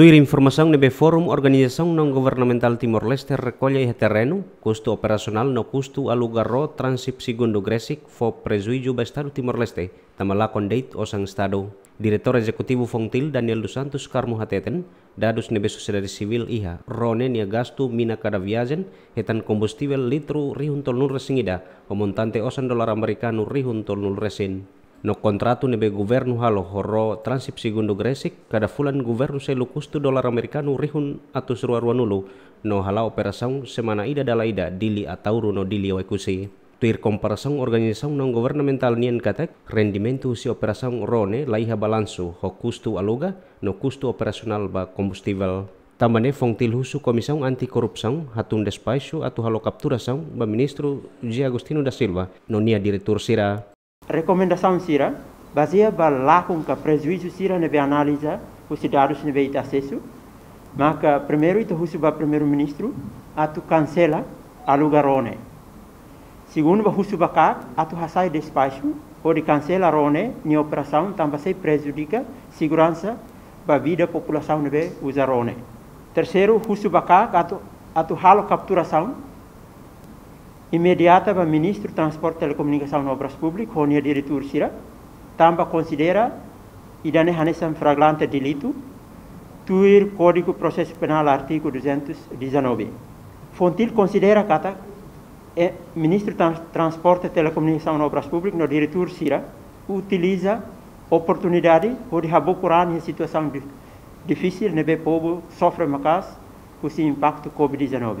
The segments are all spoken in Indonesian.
Tuir informasi nebe forum organisasi non governamental Timor-Leste ih terreno, kustu operasional, no kustu alugarro transip segundo gresik, fo prezuiju bestadu Timor-Leste, tamala kondeit osang stado Direktur eksekutif Fongtil Daniel dos Santos Carmo Hateten, dadus nebe sosial civil iha, rone nia gastu mina kada viajen hetan litru rihun tol nul resingida, komontante osan dolar rihun tol nul resin no kontratu nebe guvernu halo horro gundu gresik kada fulan guvernu se kustu dolar amerikanu rihun atus ruaruanulu no hala operasang semana ida dalaida dili atau runo dili waikusi tuir komparasang organisaung non governmental nian katek rendimentu si operasang rone laiha balansu kustu aluga no kustu operasional ba kombustibel. Tambahnya fong husu komisang anti korupsang hatun despaisu atau halo kaptura ba ministru G. Agustino da Silva nonia direktur sira recomendação sira baseia ba lá com que prejuízo sira neve analisa os dados neve acesso maka primeiro itu husu ba primeiro ministro atu cancela alugarone segundo ba husu cá, atu hasai despacho ou de cancela rone ni operação também se prejudica segurança ba vida população neve usarone terceiro husu cá, atu atu halo capturação imediata o ministro e telecomunicação e obras públicas honia diretor sira também considera idane hanesan fraglante delito tuir código processo penal artigo 219 fontil considera kata é ministro trans, transporte telecomunicação e obras públicas no diretor sira utiliza oportunidade por rabocurar em situação difícil nebe povo sofre macas com o impacto covid-19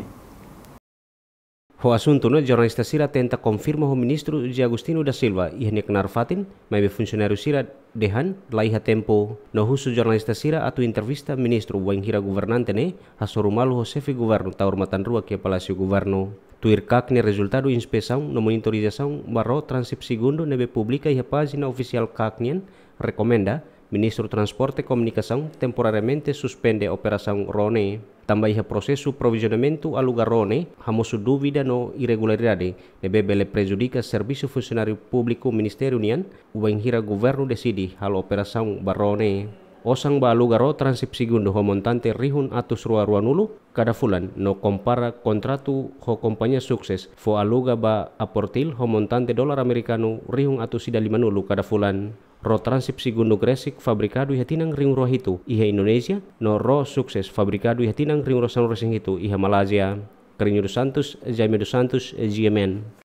Ho asunto no jornalista sira tenta confirma ho ministro de Agostino da Silva e Renek Fatin, mas funcionário Cira dehan laiha tempo no husu jornalista Cira atu entrevista ministro Wangira governante ne asorumalu o chefe governo taurmatan rua que palacio governo. Tuirkak ne resultado inspeção no monitorização baro transip segundo nebe publica e a página oficial Kaknien recomenda ministro transporte e comunicação temporariamente suspende a operação Rone tambah o processo provisionamento a lugarone, hamoso dúvida no irregularidade, deve bele prejudica serviço funcionário público Ministério União, o enhira governo decide hal operação barone osang balu garo transipsi gundo homontante rihun atus rua nulu kada fulan no kompara kontratu ho kompanya sukses fo aluga ba aportil homontante dolar amerikano rihun atus sida lima nulu kada fulan ro transipsi gundo gresik fabrikadu tinang ring roh itu iha Indonesia no ro sukses fabrikadu yatinang ring roh sing itu iha Malaysia Kerinyo santus Jaime santus Santos, GMN.